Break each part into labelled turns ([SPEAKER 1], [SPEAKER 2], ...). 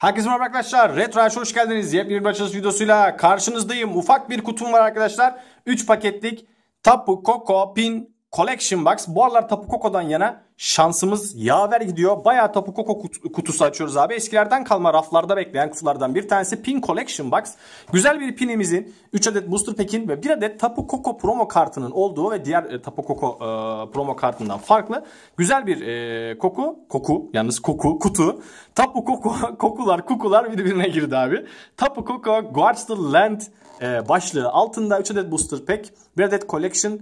[SPEAKER 1] Herkese merhaba arkadaşlar. Retro Ash hoş geldiniz. Yepyeni bir açılış videosuyla karşınızdayım. Ufak bir kutum var arkadaşlar. 3 paketlik Tapu Koko Pin Collection Box. Bu aralar Tapu Koko'dan yana şansımız yaver gidiyor. Baya topu koko kutusu açıyoruz abi. Eskilerden kalma raflarda bekleyen kutulardan bir tanesi Pin Collection Box. Güzel bir pinimizin 3 adet Booster Pack'in ve 1 adet Tapu Koko promo kartının olduğu ve diğer e, Tapu Koko e, promo kartından farklı. Güzel bir e, koku, koku yalnız koku, kutu. Tapu Koko, kokular, kukular birbirine girdi abi. Tapu Koko Guards the Land e, başlığı altında 3 adet Booster Pack, 1 adet Collection e,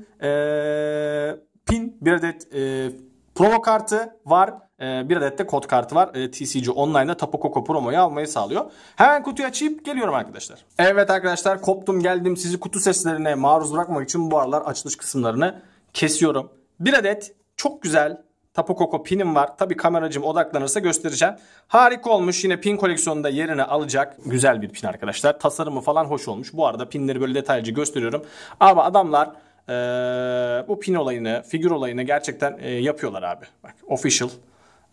[SPEAKER 1] pin, bir adet e, Promo kartı var. E, bir adet de kod kartı var. E, TCG Online'da Tapu promoyu almayı sağlıyor. Hemen kutuyu açıp geliyorum arkadaşlar. Evet arkadaşlar koptum geldim. Sizi kutu seslerine maruz bırakmak için bu aralar açılış kısımlarını kesiyorum. Bir adet çok güzel Tapu Koko pinim var. Tabi kameracım odaklanırsa göstereceğim. Harika olmuş. Yine pin koleksiyonunda yerini alacak. Güzel bir pin arkadaşlar. Tasarımı falan hoş olmuş. Bu arada pinleri böyle detaylıca gösteriyorum. Ama adamlar e, bu pin olayını, figür olayını gerçekten e, yapıyorlar abi. Bak official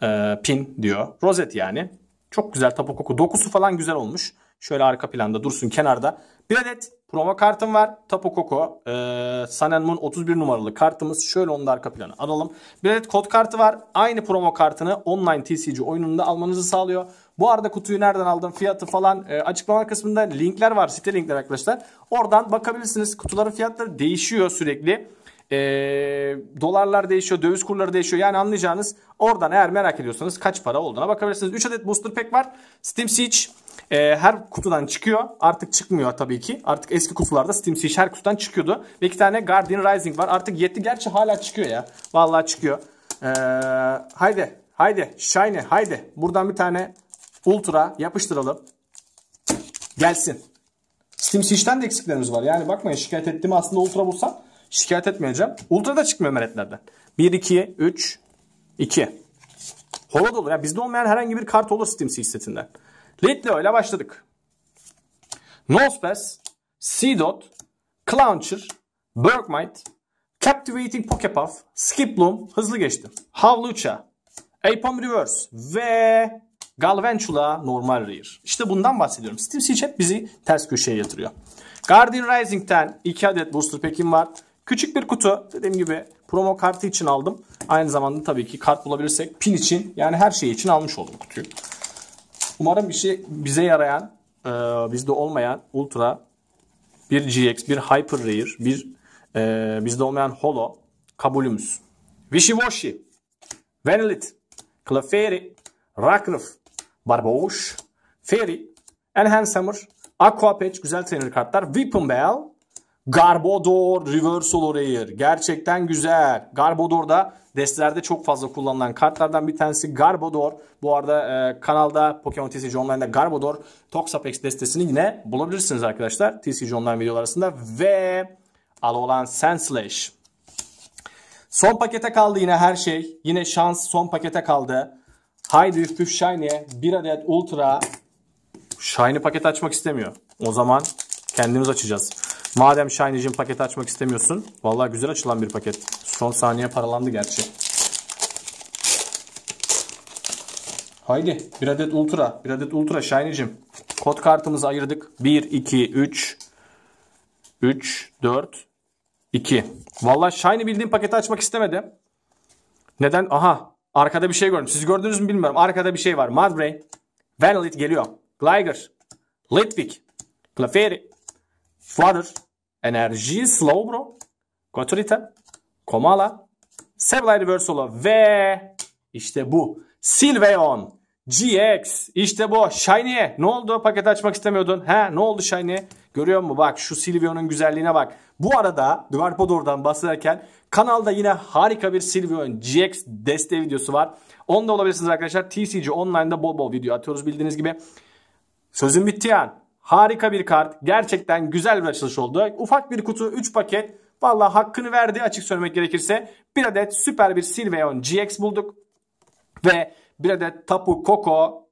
[SPEAKER 1] e, pin diyor. Rozet yani. Çok güzel tapu koku. Dokusu falan güzel olmuş. Şöyle arka planda dursun kenarda. Bir adet Promo kartım var. Tapu Koko. Ee, Moon 31 numaralı kartımız. Şöyle onu da arka plana alalım. Bir adet kod kartı var. Aynı promo kartını online TCG oyununda almanızı sağlıyor. Bu arada kutuyu nereden aldım fiyatı falan e, açıklama kısmında linkler var. Site linkler arkadaşlar. Oradan bakabilirsiniz. Kutuların fiyatları değişiyor sürekli. E, dolarlar değişiyor, döviz kurları değişiyor. Yani anlayacağınız oradan eğer merak ediyorsanız kaç para olduğuna bakabilirsiniz. 3 adet booster pack var. Steam Siege, e, her kutudan çıkıyor. Artık çıkmıyor tabii ki. Artık eski kutularda Steam Siege her kutudan çıkıyordu. Ve iki tane Guardian Rising var. Artık yetti. Gerçi hala çıkıyor ya. Vallahi çıkıyor. E, haydi. Haydi. Shiny. Haydi. Buradan bir tane Ultra yapıştıralım. Gelsin. Steam Siege'den de eksiklerimiz var. Yani bakmayın şikayet ettiğimi aslında Ultra bulsam şikayet etmeyeceğim. Ultra da çıkmıyor meretlerden. 1, 2, 3, 2. Holo da olur. Yani bizde olmayan herhangi bir kart olur Steam Siege setinden. Little öyle başladık. Nosepass, Dot, Clauncher, Bergmite, Captivating Pokepuff, Skip Bloom hızlı geçtim. Havlucha, Apom Reverse ve Galvantula normal rear. İşte bundan bahsediyorum. Steam Siege bizi ters köşeye yatırıyor. Guardian Rising'ten 2 adet booster pack'im var. Küçük bir kutu. Dediğim gibi promo kartı için aldım. Aynı zamanda tabii ki kart bulabilirsek pin için yani her şey için almış oldum kutuyu. Umarım bir şey bize yarayan, e, bizde olmayan Ultra, bir GX, bir Hyper Rare, bir e, bizde olmayan Holo kabulümüz. Vishy Wishiwashi, Venelit, Clefairy, Raknuf, Barboş, Fairy, Enhancehammer, Aquapatch güzel trainer kartlar, Weeping Bell, Garbodor Reversal Orayer. Gerçekten güzel. Garbodor da destelerde çok fazla kullanılan kartlardan bir tanesi Garbodor. Bu arada e, kanalda Pokemon TCG Online'da Garbodor Toxapex destesini yine bulabilirsiniz arkadaşlar. TCG Online videolar arasında. Ve Alolan Sandslash. Son pakete kaldı yine her şey. Yine şans son pakete kaldı. Haydi üf püf shiny. Bir adet ultra. Shiny paket açmak istemiyor. O zaman kendimiz açacağız. Madem Shiny'cim paketi açmak istemiyorsun. Vallahi güzel açılan bir paket. Son saniye paralandı gerçi. Haydi bir adet Ultra. Bir adet Ultra Shiny'cim. Kod kartımızı ayırdık. 1, 2, 3, 3, 4, 2. Valla Shiny bildiğim paketi açmak istemedi. Neden? Aha arkada bir şey gördüm. Siz gördünüz mü bilmiyorum. Arkada bir şey var. Mudbray, Vanalit geliyor. Gligar, Litvik, Clefairy, Flutter, Enerji Slowbro. Kotorita, Komala. Sableye Reverse Solo ve işte bu. Silveon. GX. işte bu. Shiny'e. Ne oldu? Paket açmak istemiyordun. Ha, ne oldu Shiny'e? Görüyor musun? Bak şu Silvio'nun güzelliğine bak. Bu arada Dwarpodor'dan bahsederken kanalda yine harika bir Silvion GX desteği videosu var. Onda olabilirsiniz arkadaşlar. TCG Online'da bol bol video atıyoruz bildiğiniz gibi. Sözüm bitti yani. Harika bir kart. Gerçekten güzel bir açılış oldu. Ufak bir kutu 3 paket. Valla hakkını verdi açık söylemek gerekirse. Bir adet süper bir Silveon GX bulduk. Ve bir adet Tapu Koko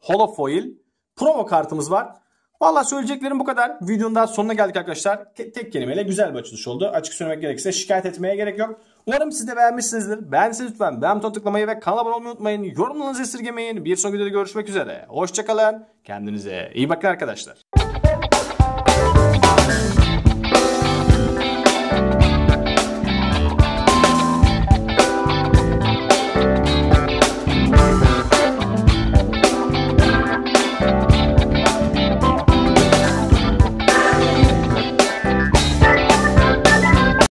[SPEAKER 1] Holofoil promo kartımız var. Valla söyleyeceklerim bu kadar. Videonun daha sonuna geldik arkadaşlar. Tek, kelimeyle güzel bir açılış oldu. Açık söylemek gerekirse şikayet etmeye gerek yok. Umarım siz de beğenmişsinizdir. Beğendiyseniz lütfen beğen butonu tıklamayı ve kanala abone olmayı unutmayın. Yorumlarınızı esirgemeyin. Bir sonraki videoda görüşmek üzere. Hoşçakalın. Kendinize iyi bakın arkadaşlar.